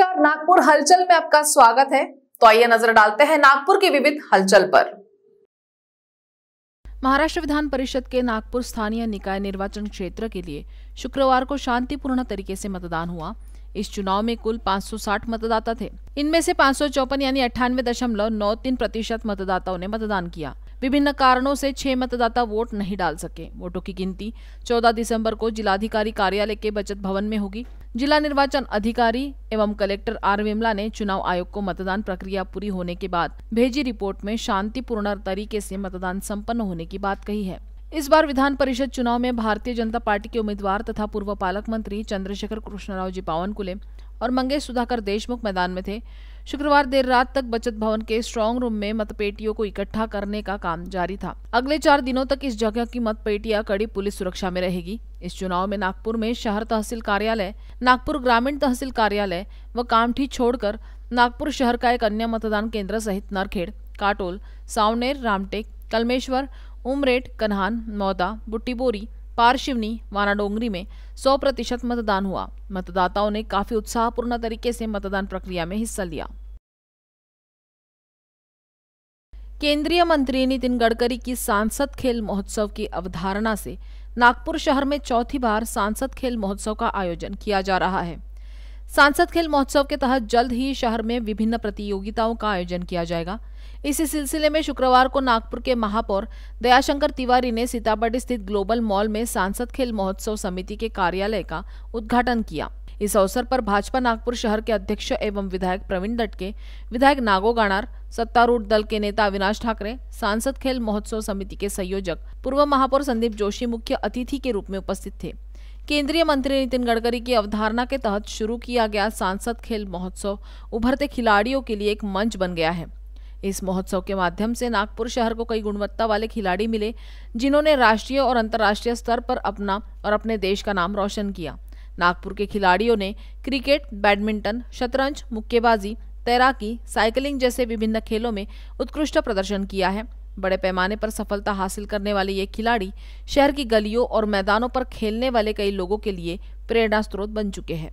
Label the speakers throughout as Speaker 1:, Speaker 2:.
Speaker 1: नमस्कार नागपुर हलचल में आपका स्वागत है तो आइए नजर डालते हैं नागपुर की विविध हलचल पर महाराष्ट्र विधान परिषद के नागपुर स्थानीय निकाय निर्वाचन क्षेत्र के लिए शुक्रवार को शांतिपूर्ण तरीके से मतदान हुआ इस चुनाव में कुल 560 मतदाता थे इनमें से पाँच यानी अठानवे दशमलव नौ तीन प्रतिशत मतदाताओं ने मतदान किया विभिन्न कारणों से छह मतदाता वोट नहीं डाल सके वोटों की गिनती 14 दिसंबर को जिलाधिकारी कार्यालय के बचत भवन में होगी जिला निर्वाचन अधिकारी एवं कलेक्टर आर विमला ने चुनाव आयोग को मतदान प्रक्रिया पूरी होने के बाद भेजी रिपोर्ट में शांतिपूर्ण तरीके से मतदान सम्पन्न होने की बात कही है इस बार विधान परिषद चुनाव में भारतीय जनता पार्टी के उम्मीदवार तथा पूर्व पालक मंत्री चंद्रशेखर कृष्णराव जी पावन कुले और मंगेश सुधाकर देशमुख मैदान में थे शुक्रवार देर रात तक बचत भवन के स्ट्रांग रूम में मतपेटियों को इकट्ठा करने का काम जारी था अगले चार दिनों तक इस जगह की मतपेटियां कड़ी पुलिस सुरक्षा में रहेगी इस चुनाव में नागपुर में शहर तहसील कार्यालय नागपुर ग्रामीण तहसील कार्यालय व कामठी छोड़कर नागपुर शहर का एक अन्य मतदान केंद्र सहित नरखेड़ काटोल सावनेर रामटेक कलमेश्वर उमरेट कन्हान मौदा बुट्टीबोरी पारशिवनी वानाडोंगरी में 100 प्रतिशत मतदान हुआ मतदाताओं ने काफी उत्साहपूर्ण तरीके से मतदान प्रक्रिया में हिस्सा लिया केंद्रीय मंत्री नितिन गडकरी की सांसद खेल महोत्सव की अवधारणा से नागपुर शहर में चौथी बार सांसद खेल महोत्सव का आयोजन किया जा रहा है सांसद खेल महोत्सव के तहत जल्द ही शहर में विभिन्न प्रतियोगिताओं का आयोजन किया जाएगा इसी सिलसिले में शुक्रवार को नागपुर के महापौर दयाशंकर तिवारी ने सीतापट स्थित ग्लोबल मॉल में सांसद खेल महोत्सव समिति के कार्यालय का उद्घाटन किया इस अवसर पर भाजपा नागपुर शहर के अध्यक्ष एवं विधायक प्रवीण दटके विधायक नागो गाणार सत्तारूढ़ दल के नेता अविनाश ठाकरे सांसद खेल महोत्सव समिति के संयोजक पूर्व महापौर संदीप जोशी मुख्य अतिथि के रूप में उपस्थित थे केंद्रीय मंत्री नितिन गडकरी की अवधारणा के तहत शुरू किया गया सांसद खेल महोत्सव उभरते खिलाड़ियों के लिए एक मंच बन गया है इस महोत्सव के माध्यम से नागपुर शहर को कई गुणवत्ता वाले खिलाड़ी मिले जिन्होंने राष्ट्रीय और अंतर्राष्ट्रीय स्तर पर अपना और अपने देश का नाम रोशन किया नागपुर के खिलाड़ियों ने क्रिकेट बैडमिंटन शतरंज मुक्केबाजी तैराकी साइकिलिंग जैसे विभिन्न खेलों में उत्कृष्ट प्रदर्शन किया है बड़े पैमाने पर सफलता हासिल करने वाले ये खिलाड़ी शहर की गलियों और मैदानों पर खेलने वाले कई लोगों के लिए प्रेरणा स्रोत बन चुके हैं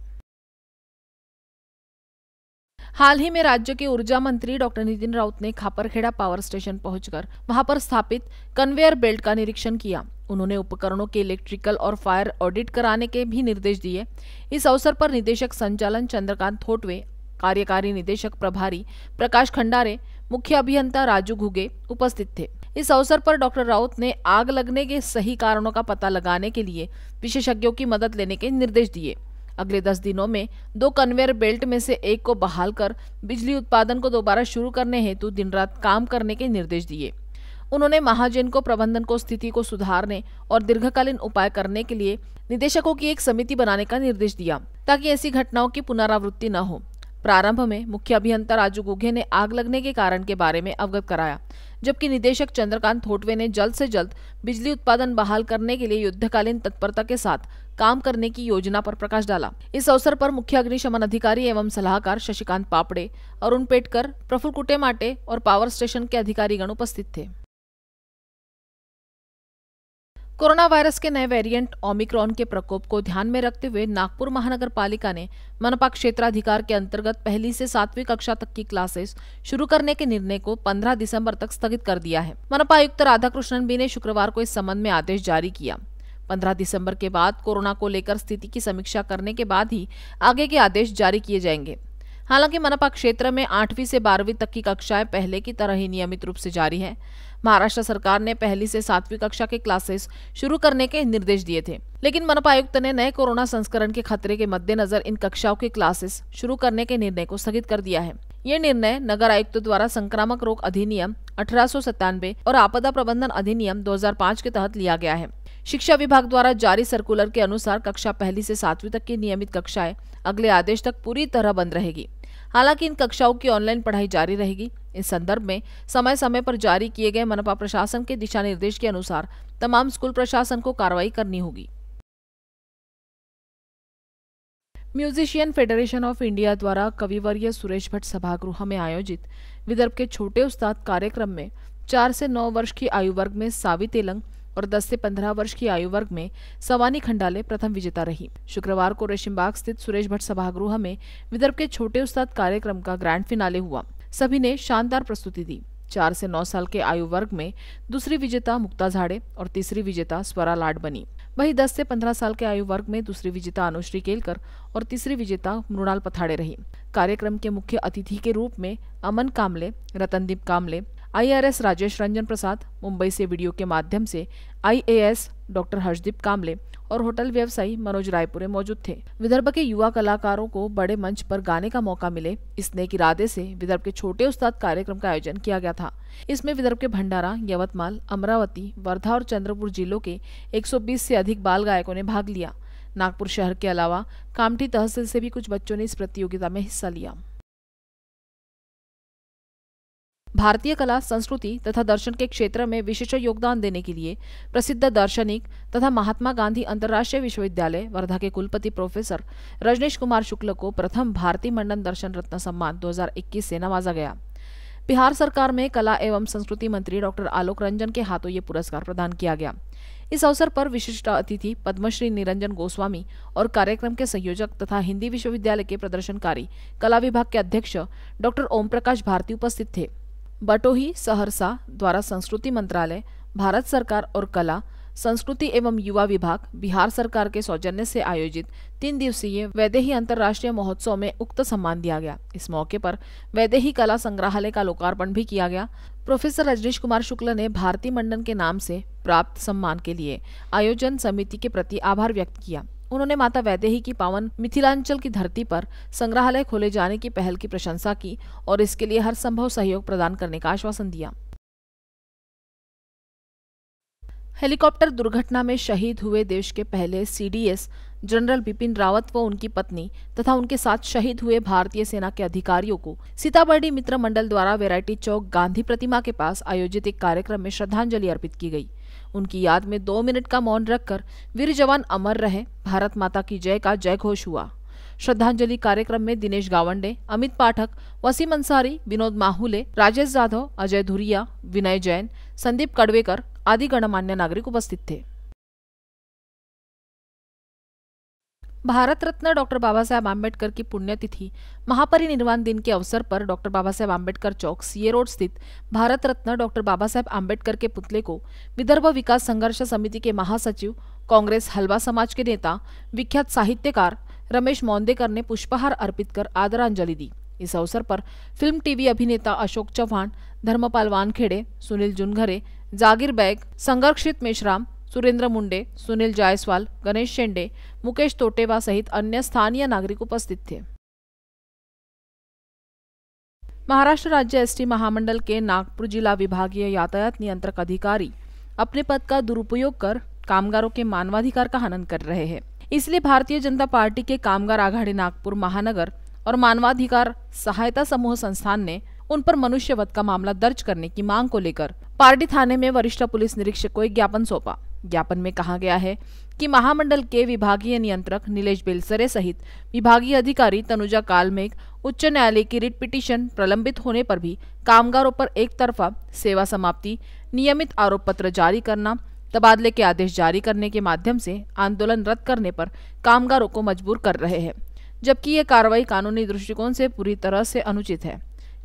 Speaker 1: हाल ही में राज्य के ऊर्जा मंत्री डॉक्टर नितिन राउत ने खापरखेड़ा पावर स्टेशन पहुंचकर वहां पर स्थापित कन्वेयर बेल्ट का निरीक्षण किया उन्होंने उपकरणों के इलेक्ट्रिकल और फायर ऑडिट कराने के भी निर्देश दिए इस अवसर पर निदेशक संचालन चंद्रकांत थोटवे कार्यकारी निदेशक प्रभारी प्रकाश खंडारे मुख्य अभियंता राजू घुगे उपस्थित थे इस अवसर पर डॉक्टर राउत ने आग लगने के सही कारणों का पता लगाने के लिए विशेषज्ञों की मदद लेने के निर्देश दिए अगले दस दिनों में दो कन्वेयर बेल्ट में से एक को बहाल कर बिजली उत्पादन को दोबारा शुरू करने हेतु दिन रात काम करने के निर्देश दिए उन्होंने महाजन को प्रबंधन को स्थिति को सुधारने और दीर्घकालीन उपाय करने के लिए निदेशकों की एक समिति बनाने का निर्देश दिया ताकि ऐसी घटनाओं की पुनरावृत्ति न हो प्रारंभ में मुख्य अभियंता राजू गुघे ने आग लगने के कारण के बारे में अवगत कराया जबकि निदेशक चंद्रकांत थोटवे ने जल्द से जल्द बिजली उत्पादन बहाल करने के लिए युद्धकालीन तत्परता के साथ काम करने की योजना पर प्रकाश डाला इस अवसर पर मुख्य अग्निशमन अधिकारी एवं सलाहकार शशिकांत पापड़े अरुण पेटकर प्रफुल कुटेमाटे और पावर स्टेशन के अधिकारीगण उपस्थित थे कोरोना वायरस के नए वेरिएंट ओमिक्रॉन के प्रकोप को ध्यान में रखते हुए नागपुर महानगर पालिका ने मनपा क्षेत्राधिकार के अंतर्गत पहली से सातवीं कक्षा तक की क्लासेस शुरू करने के निर्णय को 15 दिसंबर तक स्थगित कर दिया है मनपा आयुक्त राधा कृष्णन भी ने शुक्रवार को इस संबंध में आदेश जारी किया 15 दिसंबर के बाद कोरोना को लेकर स्थिति की समीक्षा करने के बाद ही आगे के आदेश जारी किए जाएंगे हालांकि मनपा क्षेत्र में आठवीं से बारहवीं तक की कक्षाएं पहले की तरह ही नियमित रूप से जारी है महाराष्ट्र सरकार ने पहली से सातवीं कक्षा के क्लासेस शुरू करने के निर्देश दिए थे लेकिन मनपा आयुक्त ने नए कोरोना संस्करण के खतरे के मद्देनजर इन कक्षाओं के क्लासेस शुरू करने के निर्णय को स्थगित कर दिया है ये निर्णय नगर आयुक्त द्वारा संक्रामक रोग अधिनियम अठारह और आपदा प्रबंधन अधिनियम 2005 के तहत लिया गया है शिक्षा विभाग द्वारा जारी सर्कुलर के अनुसार कक्षा पहली से सातवीं तक की नियमित कक्षाएं अगले आदेश तक पूरी तरह बंद रहेगी हालांकि इन कक्षाओं की ऑनलाइन पढ़ाई जारी रहेगी इस संदर्भ में समय समय पर जारी किए गए मनपा प्रशासन के दिशा निर्देश के अनुसार तमाम स्कूल प्रशासन को कार्रवाई करनी होगी म्यूजिशियन फेडरेशन ऑफ इंडिया द्वारा कविवर्य सुरेश भट्ट सभागृह में आयोजित विदर्भ के छोटे उस्ताद कार्यक्रम में चार से नौ वर्ष की आयु वर्ग में सावी तेलंग और दस से पंद्रह वर्ष की आयु वर्ग में सवानी खंडाले प्रथम विजेता रही शुक्रवार को रेशिमबाग स्थित सुरेश भट्ट सभागृह में विदर्भ के छोटे उस्ताद कार्यक्रम का ग्रैंड फिनाले हुआ सभी ने शानदार प्रस्तुति दी चार से नौ साल के आयु वर्ग में दूसरी विजेता मुक्ता झाड़े और तीसरी विजेता स्वरा लाड बनी वही दस से पंद्रह साल के आयु वर्ग में दूसरी विजेता अनुश्री केलकर और तीसरी विजेता मृणाल पथाड़े रही कार्यक्रम के मुख्य अतिथि के रूप में अमन कामले रतनदीप कामले आईआरएस राजेश रंजन प्रसाद मुंबई से वीडियो के माध्यम से आईएएस डॉक्टर हर्षदीप कामले और होटल व्यवसायी मनोज रायपुरे मौजूद थे विदर्भ के युवा कलाकारों को बड़े मंच पर गाने का मौका मिले इस नेक इरादे से विदर्भ के छोटे उस्ताद कार्यक्रम का आयोजन किया गया था इसमें विदर्भ के भंडारा यवतमाल अमरावती वर्धा और चंद्रपुर जिलों के 120 से अधिक बाल गायकों ने भाग लिया नागपुर शहर के अलावा कामठी तहसील से भी कुछ बच्चों ने इस प्रतियोगिता में हिस्सा लिया भारतीय कला संस्कृति तथा दर्शन के क्षेत्र में विशिष्ट योगदान देने के लिए प्रसिद्ध दार्शनिक तथा महात्मा गांधी अंतर्राष्ट्रीय विश्वविद्यालय वर्धा के कुलपति प्रोफेसर रजनीश कुमार शुक्ल को प्रथम भारतीय मंडन दर्शन रत्न सम्मान 2021 से नवाजा गया बिहार सरकार में कला एवं संस्कृति मंत्री डॉक्टर आलोक रंजन के हाथों ये पुरस्कार प्रदान किया गया इस अवसर पर विशिष्ट अतिथि पद्मश्री निरंजन गोस्वामी और कार्यक्रम के संयोजक तथा हिंदी विश्वविद्यालय के प्रदर्शनकारी कला विभाग के अध्यक्ष डॉक्टर ओम प्रकाश भारती उपस्थित थे बटोही सहरसा द्वारा संस्कृति मंत्रालय भारत सरकार और कला संस्कृति एवं युवा विभाग बिहार सरकार के सौजन्य से आयोजित तीन दिवसीय वैदेही अंतर्राष्ट्रीय महोत्सव में उक्त सम्मान दिया गया इस मौके पर वैदेही कला संग्रहालय का लोकार्पण भी किया गया प्रोफेसर रजनीश कुमार शुक्ल ने भारती मंडन के नाम से प्राप्त सम्मान के लिए आयोजन समिति के प्रति आभार व्यक्त किया उन्होंने माता वैदेही की पावन मिथिलांचल की धरती पर संग्रहालय खोले जाने की पहल की प्रशंसा की और इसके लिए हर संभव सहयोग प्रदान करने का आश्वासन दिया हेलीकॉप्टर दुर्घटना में शहीद हुए देश के पहले सीडीएस जनरल बिपिन रावत व उनकी पत्नी तथा उनके साथ शहीद हुए भारतीय सेना के अधिकारियों को सीताबर्डी मित्र मंडल द्वारा वेराइटी चौक गांधी प्रतिमा के पास आयोजित एक कार्यक्रम में श्रद्धांजलि अर्पित की गई उनकी याद में दो मिनट का मौन रखकर वीर जवान अमर रहे भारत माता की जय का जय घोष हुआ श्रद्धांजलि कार्यक्रम में दिनेश गावंडे अमित पाठक वसीम अंसारी विनोद माहुले राजेश जाधव अजय धुरिया विनय जैन संदीप कड़वेकर आदि गणमान्य नागरिक उपस्थित थे भारत रत्न डॉक्टर बाबा साहेब आम्बेडकर की पुण्यतिथि महापरिनिर्वाण दिन के अवसर पर डॉक्टर बाबा साहेब आम्बेडकर चौक सीए रोड स्थित भारत रत्न डॉक्टर बाबा साहेब आम्बेडकर के पुतले को विदर्भ विकास संघर्ष समिति के महासचिव कांग्रेस हलवा समाज के नेता विख्यात साहित्यकार रमेश मौंदेकर ने पुष्पहार अर्पित कर आदरांजलि दी इस अवसर पर फिल्म टीवी अभिनेता अशोक चव्हाण धर्मपाल वानखेड़े सुनील जुनघरे जागीर बैग संघर्षित मेशराम सुरेंद्र मुंडे सुनील जायसवाल गणेश शेंडे मुकेश तोटेवा सहित अन्य स्थानीय नागरिक उपस्थित थे महाराष्ट्र राज्य एसटी महामंडल के नागपुर जिला विभागीय यातायात नियंत्रक अधिकारी अपने पद का दुरुपयोग कर कामगारों के मानवाधिकार का हनन कर रहे हैं इसलिए भारतीय जनता पार्टी के कामगार आघाड़ी नागपुर महानगर और मानवाधिकार सहायता समूह संस्थान ने उन पर मनुष्यवध का मामला दर्ज करने की मांग को लेकर पार्टी थाने में वरिष्ठ पुलिस निरीक्षक को एक ज्ञापन सौंपा ज्ञापन में कहा गया है कि महामंडल के विभागीय नियंत्रक नीलेश बेलसरे सहित विभागीय अधिकारी तनुजा कालमेघ उच्च न्यायालय की रिट पिटीशन प्रलंबित होने पर भी कामगारों पर एक तरफा सेवा समाप्ति नियमित आरोप पत्र जारी करना तबादले के आदेश जारी करने के माध्यम से आंदोलन रद्द करने पर कामगारों को मजबूर कर रहे हैं जबकि ये कार्रवाई कानूनी दृष्टिकोण से पूरी तरह से अनुचित है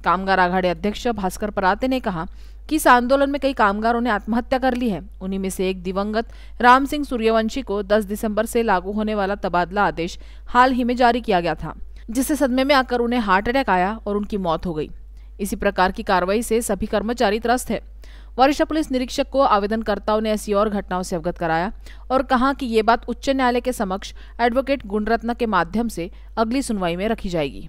Speaker 1: कामगार आघाड़ी अध्यक्ष भास्कर पराते ने कहा कि इस आंदोलन में कई कामगारों ने आत्महत्या कर ली है उन्हीं में से एक दिवंगत राम सिंह सूर्यवंशी को 10 दिसंबर से लागू होने वाला तबादला आदेश हाल ही में जारी किया गया था जिससे सदमे में आकर उन्हें हार्ट अटैक आया और उनकी मौत हो गई इसी प्रकार की कार्रवाई से सभी कर्मचारी त्रस्त है वरिष्ठ पुलिस निरीक्षक को आवेदनकर्ताओं ने ऐसी और घटनाओं से अवगत कराया और कहा कि ये बात उच्च न्यायालय के समक्ष एडवोकेट गुणरत्न के माध्यम से अगली सुनवाई में रखी जाएगी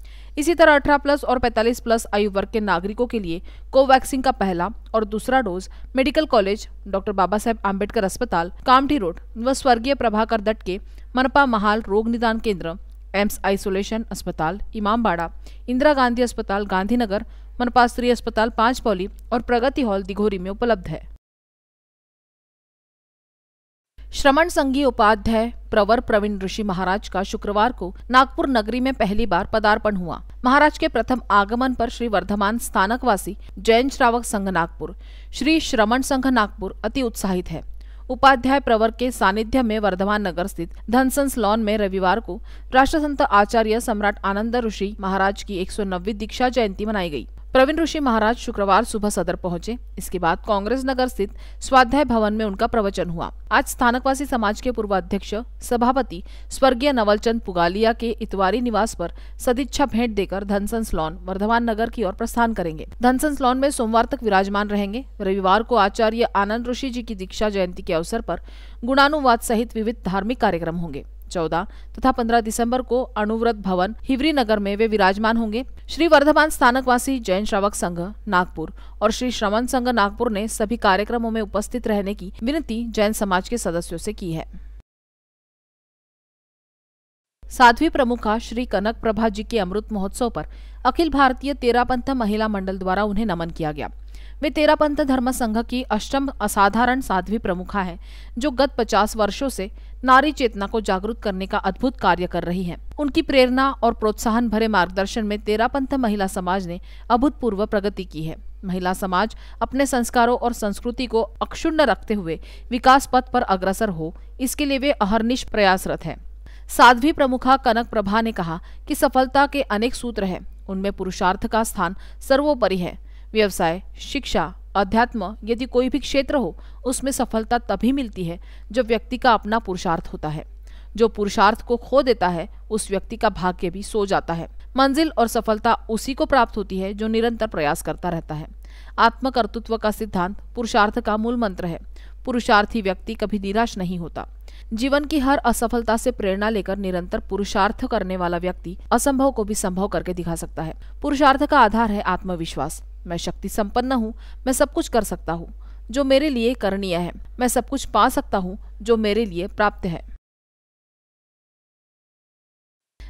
Speaker 1: इसी तरह अठारह प्लस और 45 प्लस आयु वर्ग के नागरिकों के लिए कोवैक्सीन का पहला और दूसरा dose medical college doctor Baba Saheb Ambedkar अस्पताल कामठी रोड व स्वर्गीय प्रभाकर दट के मनपा महाल रोग निदान केंद्र एम्स आइसोलेशन अस्पताल इमामबाड़ा इंदिरा गांधी अस्पताल गांधीनगर मनपा स्त्री अस्पताल पांचपौली और प्रगति हॉल दिघोरी में उपलब्ध है श्रमण संघी उपाध्याय प्रवर प्रवीण ऋषि महाराज का शुक्रवार को नागपुर नगरी में पहली बार पदार्पण हुआ महाराज के प्रथम आगमन पर श्री वर्धमान स्थानकवासी जैन श्रावक संघ नागपुर श्री श्रमण संघ नागपुर अति उत्साहित है उपाध्याय प्रवर के सानिध्य में वर्धमान नगर स्थित धनसंस लॉन में रविवार को राष्ट्र संत आचार्य सम्राट आनंद ऋषि महाराज की एक दीक्षा जयंती मनाई गई प्रवीण ऋषि महाराज शुक्रवार सुबह सदर पहुंचे इसके बाद कांग्रेस नगर स्थित स्वाध्याय भवन में उनका प्रवचन हुआ आज स्थानकवासी समाज के पूर्व अध्यक्ष सभापति स्वर्गीय नवलचंद पुगालिया के इतवारी निवास पर सदिच्छा भेंट देकर धनसंस लॉन वर्धमान नगर की ओर प्रस्थान करेंगे धनसंस लॉन में सोमवार तक विराजमान रहेंगे रविवार को आचार्य आनंद ऋषि जी की दीक्षा जयंती के अवसर पर गुणानुवाद सहित विविध धार्मिक कार्यक्रम होंगे चौदह तथा पंद्रह दिसंबर को अनुव्रत भवन हिवरी नगर में वे विराजमान होंगे श्री वर्धमान स्थानकवासी जैन श्रावक संघ नागपुर और श्री श्रवण संघ नागपुर ने सभी कार्यक्रमों में उपस्थित रहने की विनती जैन समाज के सदस्यों से की है साध्वी प्रमुखा श्री कनक प्रभा जी के अमृत महोत्सव पर अखिल भारतीय तेरापंथ महिला मंडल द्वारा उन्हें नमन किया गया वे तेरापंथ धर्म संघ की अष्टम असाधारण साध्वी प्रमुखा है जो गत 50 वर्षों से नारी चेतना को जागरूक करने का अद्भुत कार्य कर रही है उनकी प्रेरणा और प्रोत्साहन भरे मार्गदर्शन में तेरा पंथ महिला समाज ने अभूतपूर्व प्रगति की है महिला समाज अपने संस्कारों और संस्कृति को अक्षुण्ण रखते हुए विकास पथ पर अग्रसर हो इसके लिए वे अहरनिश प्रयासरत है साध्वी प्रमुखा कनक प्रभा ने कहा कि सफलता के अनेक सूत्र हैं उनमें पुरुषार्थ का स्थान सर्वोपरि है व्यवसाय शिक्षा अध्यात्म यदि कोई भी क्षेत्र हो उसमें सफलता तभी मिलती है जब व्यक्ति का अपना पुरुषार्थ होता है जो पुरुषार्थ को खो देता है उस व्यक्ति का भाग्य भी सो जाता है मंजिल और सफलता उसी को प्राप्त होती है जो निरंतर प्रयास करता रहता है आत्मकर्तृत्व का सिद्धांत पुरुषार्थ का मूल मंत्र है पुरुषार्थी व्यक्ति कभी निराश नहीं होता जीवन की हर असफलता से प्रेरणा लेकर निरंतर पुरुषार्थ करने वाला व्यक्ति असंभव को भी संभव करके दिखा सकता है पुरुषार्थ का आधार है आत्मविश्वास मैं शक्ति संपन्न हूँ मैं सब कुछ कर सकता हूँ जो मेरे लिए करणीय है मैं सब कुछ पा सकता हूँ जो मेरे लिए प्राप्त है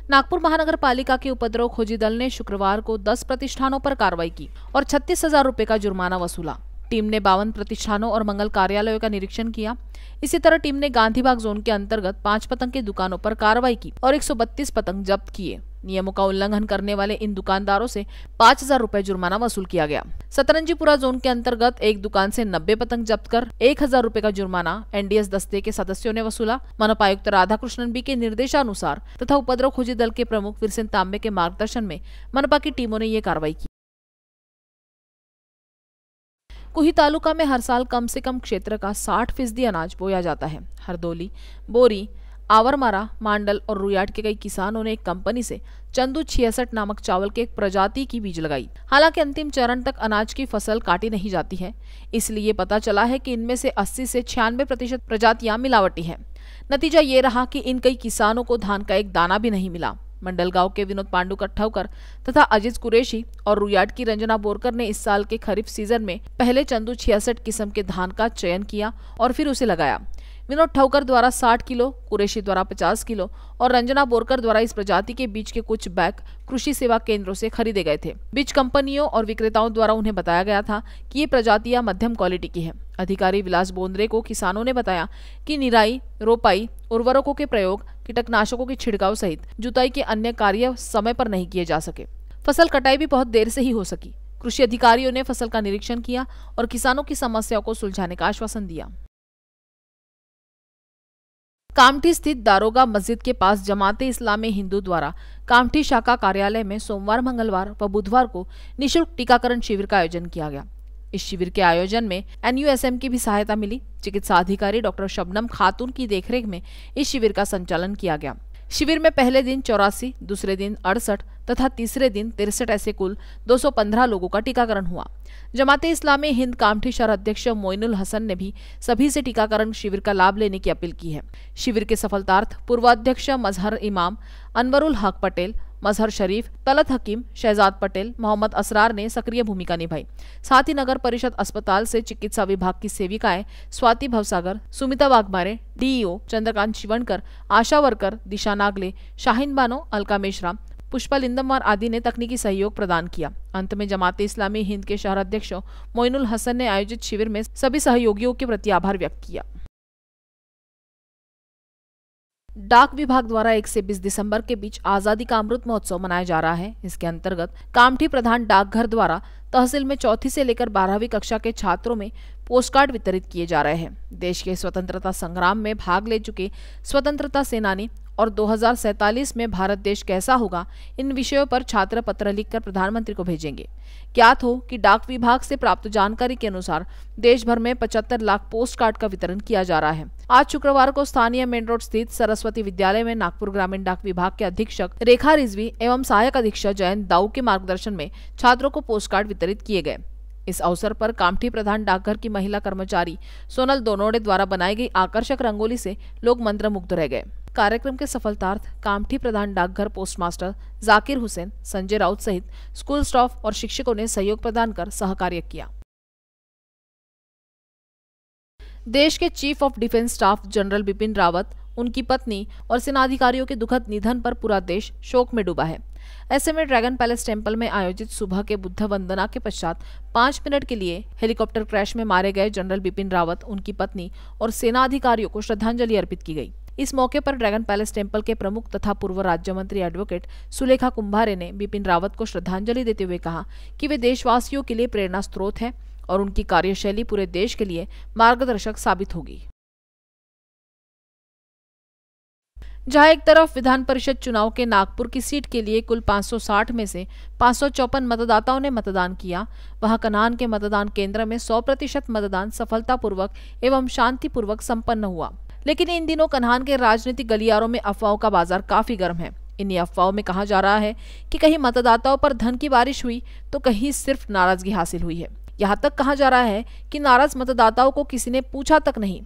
Speaker 1: नागपुर महानगर पालिका के उपद्रव खोजी दल ने शुक्रवार को 10 प्रतिष्ठानों पर कार्रवाई की और छत्तीस हजार रूपए का जुर्माना वसूला टीम ने बावन प्रतिष्ठानों और मंगल कार्यालयों का निरीक्षण किया इसी तरह टीम ने गांधीबाग जोन के अंतर्गत पांच पतंग की दुकानों पर कार्रवाई की और 132 पतंग जब्त किए नियमों का उल्लंघन करने वाले इन दुकानदारों से पाँच हजार रूपए जुर्माना वसूल किया गया सतरंजीपुरा जोन के अंतर्गत एक दुकान से नब्बे पतंग जब्त कर एक हजार रूपए का जुर्माना एनडीएस दस्ते के सदस्यों ने वसूला मनोपायुक्त राधाकृष्णन बी के निर्देशानुसार तथा उपद्रव खोजी दल के प्रमुख वीरसेन तांबे के मार्गदर्शन में मनपा की टीमों ने ये कार्रवाई की कुही तालुका में हर साल कम से कम क्षेत्र का साठ फीसदी अनाज बोया जाता है हरदोली बोरी आवरमारा मांडल और रुयाट के कई किसानों ने एक कंपनी से चंदू छियासठ नामक चावल के एक प्रजाति की बीज लगाई हालांकि अंतिम चरण तक अनाज की फसल काटी नहीं जाती है इसलिए पता चला है कि इनमें से 80 से छियानवे प्रतिशत प्रजातियां मिलावटी हैं नतीजा ये रहा कि इन कई किसानों को धान का एक दाना भी नहीं मिला मंडलगांव के विनोद पांडु कट्ठौकर तथा अजीत कुरेशी और रुयाड की रंजना बोरकर ने इस साल के खरीफ सीजन में पहले चंदू छियासठ किस्म के धान का चयन किया और फिर उसे लगाया विनोद ठौकर द्वारा 60 किलो कुरेशी द्वारा 50 किलो और रंजना बोरकर द्वारा इस प्रजाति के बीज के कुछ बैग कृषि सेवा केंद्रों से खरीदे गए थे बीज कंपनियों और विक्रेताओं द्वारा उन्हें बताया गया था कि ये प्रजातियां मध्यम क्वालिटी की है अधिकारी विलास बोंद्रे को किसानों ने बताया कि निराई रोपाई उर्वरकों के प्रयोग कीटकनाशकों के छिड़काव सहित जुताई के अन्य कार्य समय पर नहीं किए जा सके फसल कटाई भी बहुत देर से ही हो सकी कृषि अधिकारियों ने फसल का निरीक्षण किया और किसानों की समस्याओं को सुलझाने का आश्वासन दिया कामठी स्थित दारोगा मस्जिद के पास जमाते इस्लामी हिंदू द्वारा कामठी शाखा कार्यालय में सोमवार मंगलवार व बुधवार को निशुल्क टीकाकरण शिविर का आयोजन किया गया इस शिविर के आयोजन में एनयूएसएम की भी सहायता मिली चिकित्सा अधिकारी डॉक्टर शबनम खातून की देखरेख में इस शिविर का संचालन किया गया शिविर में पहले दिन चौरासी दूसरे दिन अड़सठ तथा तीसरे दिन तिरसठ ऐसे कुल 215 लोगों का टीकाकरण हुआ जमाते इस्लामी हिंद कामठी शहर अध्यक्ष मोइनुल हसन ने भी सभी से टीकाकरण शिविर का लाभ लेने की अपील की है शिविर के सफलतार्थ पूर्वाध्यक्ष मजहर इमाम अनवरुल हक पटेल मजहर शरीफ तलत हकीम शहजाद पटेल मोहम्मद असरार ने सक्रिय भूमिका निभाई साथ ही नगर परिषद अस्पताल से चिकित्सा विभाग की सेविकाएं स्वाति भवसागर सुमिता वाघमारे डीईओ चंद्रकांत शिवणकर आशा वर्कर दिशा नागले शाहिन बानो अलका मेश्राम पुष्पा और आदि ने तकनीकी सहयोग प्रदान किया अंत में जमात इस्लामी हिंद के अध्यक्ष मोइनुल हसन ने आयोजित शिविर में सभी सहयोगियों के प्रति आभार व्यक्त किया डाक विभाग द्वारा 1 से 20 दिसंबर के बीच आजादी का अमृत महोत्सव मनाया जा रहा है इसके अंतर्गत कामठी प्रधान डाकघर द्वारा तहसील में चौथी से लेकर बारहवीं कक्षा के छात्रों में पोस्टकार्ड वितरित किए जा रहे हैं देश के स्वतंत्रता संग्राम में भाग ले चुके स्वतंत्रता सेनानी और दो में भारत देश कैसा होगा इन विषयों पर छात्र पत्र लिखकर प्रधानमंत्री को भेजेंगे ज्ञात हो कि डाक विभाग से प्राप्त जानकारी के अनुसार देश भर में 75 लाख पोस्ट कार्ड का वितरण किया जा रहा है आज शुक्रवार को स्थानीय मेन रोड स्थित सरस्वती विद्यालय में नागपुर ग्रामीण डाक विभाग के अधीक्षक रेखा रिजवी एवं सहायक अधीक्षक जयंत दाऊ के मार्गदर्शन में छात्रों को पोस्ट कार्ड वितरित किए गए इस अवसर पर कामठी प्रधान डाकघर की महिला कर्मचारी सोनल दोनोड़े द्वारा बनाई गई आकर्षक रंगोली से लोग मंत्रमुग्ध रह गए कार्यक्रम के सफलतार्थ कामठी प्रधान डाकघर पोस्ट मास्टर जाकिर हुसैन संजय राउत सहित स्कूल स्टाफ और शिक्षकों ने सहयोग प्रदान कर सहकार्य किया देश के chief of defence staff general Bipin Rawat उनकी पत्नी और सेनाधिकारियों के दुखद निधन पर पूरा देश शोक में डूबा है ऐसे में ड्रैगन पैलेस टेम्पल में आयोजित सुबह के बुद्ध वंदना के पश्चात पांच मिनट के लिए हेलीकॉप्टर क्रैश में मारे गए जनरल बिपिन रावत उनकी पत्नी और सेना अधिकारियों को श्रद्धांजलि अर्पित की गई इस मौके पर ड्रैगन पैलेस टेम्पल के प्रमुख तथा पूर्व राज्य मंत्री एडवोकेट सुलेखा कुंभारे ने बिपिन रावत को श्रद्धांजलि देते हुए कहा कि वे देशवासियों के लिए प्रेरणा स्रोत हैं और उनकी कार्यशैली पूरे देश के लिए मार्गदर्शक साबित होगी जहां एक तरफ विधान परिषद चुनाव के नागपुर की सीट के लिए कुल 560 में से पांच मतदाताओं ने मतदान किया वहां कनान के मतदान केंद्र में 100 प्रतिशत मतदान सफलतापूर्वक एवं शांतिपूर्वक संपन्न हुआ लेकिन इन दिनों कन्हान के राजनीतिक गलियारों में अफवाहों का बाजार काफी गर्म है इन्हीं अफवाहों में कहा जा रहा है कि कहीं मतदाताओं पर धन की बारिश हुई तो कहीं सिर्फ नाराजगी हासिल हुई है यहाँ तक कहा जा रहा है कि नाराज मतदाताओं को किसी ने पूछा तक नहीं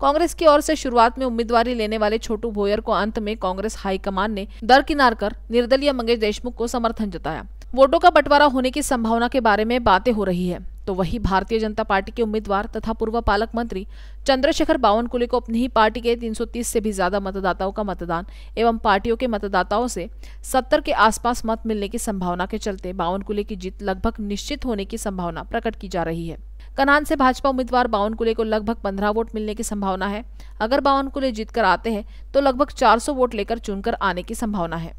Speaker 1: कांग्रेस की ओर से शुरुआत में उम्मीदवारी लेने वाले छोटू भोयर को अंत में कांग्रेस हाईकमान ने दरकिनार कर निर्दलीय मंगेश देशमुख को समर्थन जताया वोटों का बंटवारा होने की संभावना के बारे में बातें हो रही है तो वही भारतीय जनता पार्टी के उम्मीदवार तथा पूर्व पालक मंत्री चंद्रशेखर बावनकुले को अपनी ही पार्टी के 330 से भी ज्यादा मतदाताओं का मतदान एवं पार्टियों के मतदाताओं से 70 के आसपास मत मिलने की संभावना के चलते बावनकुले की जीत लगभग निश्चित होने की संभावना प्रकट की जा रही है कनान से भाजपा उम्मीदवार बावनकुले को लगभग पंद्रह वोट मिलने की संभावना है अगर बावनकुले जीतकर आते हैं तो लगभग चार वोट लेकर चुनकर आने की संभावना है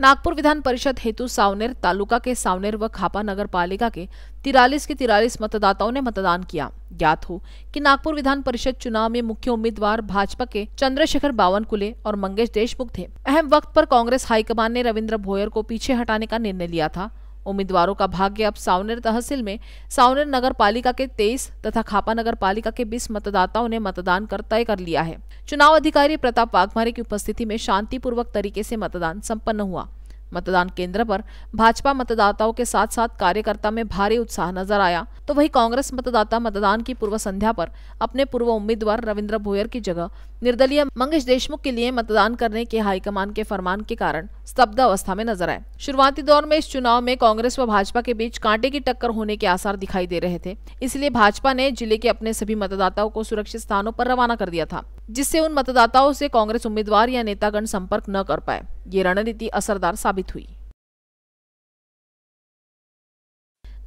Speaker 1: नागपुर विधान परिषद हेतु सावनेर तालुका के सावनेर व खापा नगर पालिका के तिरालीस के तिरालीस मतदाताओं ने मतदान किया ज्ञात हो कि नागपुर विधान परिषद चुनाव में मुख्य उम्मीदवार भाजपा के चंद्रशेखर बावन कुले और मंगेश देशमुख थे अहम वक्त पर कांग्रेस हाईकमान ने रविंद्र भोयर को पीछे हटाने का निर्णय लिया था उम्मीदवारों का भाग्य अब सावनेर तहसील में सावनेर नगर पालिका के तेईस तथा खापा नगर पालिका के बीस मतदाताओं ने मतदान कर तय कर लिया है चुनाव अधिकारी प्रताप वाघमारे की उपस्थिति में शांतिपूर्वक तरीके से मतदान सम्पन्न हुआ मतदान केंद्र पर भाजपा मतदाताओं के साथ साथ कार्यकर्ता में भारी उत्साह नजर आया तो वही कांग्रेस मतदाता मतदान की पूर्व संध्या पर अपने पूर्व उम्मीदवार रविंद्र भोयर की जगह निर्दलीय मंगेश देशमुख के लिए मतदान करने के हाईकमान के फरमान के कारण स्तब्ध अवस्था में नजर आए शुरुआती दौर में इस चुनाव में कांग्रेस व भाजपा के बीच कांटे की टक्कर होने के आसार दिखाई दे रहे थे इसलिए भाजपा ने जिले के अपने सभी मतदाताओं को सुरक्षित स्थानों पर रवाना कर दिया था जिससे उन मतदाताओं से कांग्रेस उम्मीदवार या नेतागण संपर्क न कर पाए ये रणनीति असरदार साबित साबित हुई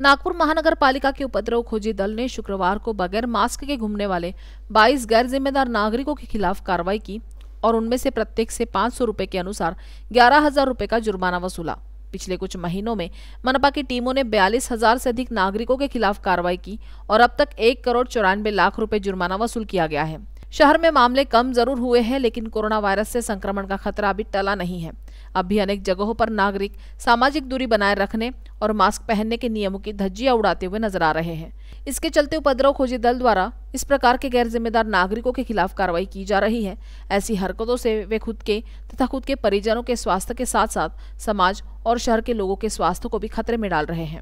Speaker 1: नागपुर महानगर पालिका के उपद्रव खोजी दल ने शुक्रवार को बगैर मास्क के घूमने वाले 22 गैर जिम्मेदार नागरिकों के खिलाफ कार्रवाई की और उनमें से प्रत्येक से पांच सौ के अनुसार ग्यारह हजार का जुर्माना वसूला पिछले कुछ महीनों में मनपा की टीमों ने बयालीस हजार से अधिक नागरिकों के खिलाफ कार्रवाई की और अब तक एक करोड़ चौरानबे लाख रुपए जुर्माना वसूल किया गया है शहर में मामले कम जरूर हुए हैं लेकिन कोरोना वायरस से संक्रमण का खतरा अभी टला नहीं है अब भी अनेक जगहों पर नागरिक सामाजिक दूरी बनाए रखने और मास्क पहनने के नियमों की धज्जियां उड़ाते हुए नजर आ रहे हैं इसके चलते उपद्रव खोजी दल द्वारा इस प्रकार के गैर जिम्मेदार नागरिकों के खिलाफ कार्रवाई की जा रही है ऐसी हरकतों से वे खुद के तथा खुद के परिजनों के स्वास्थ्य के साथ साथ समाज और शहर के लोगों के स्वास्थ्य को भी खतरे में डाल रहे हैं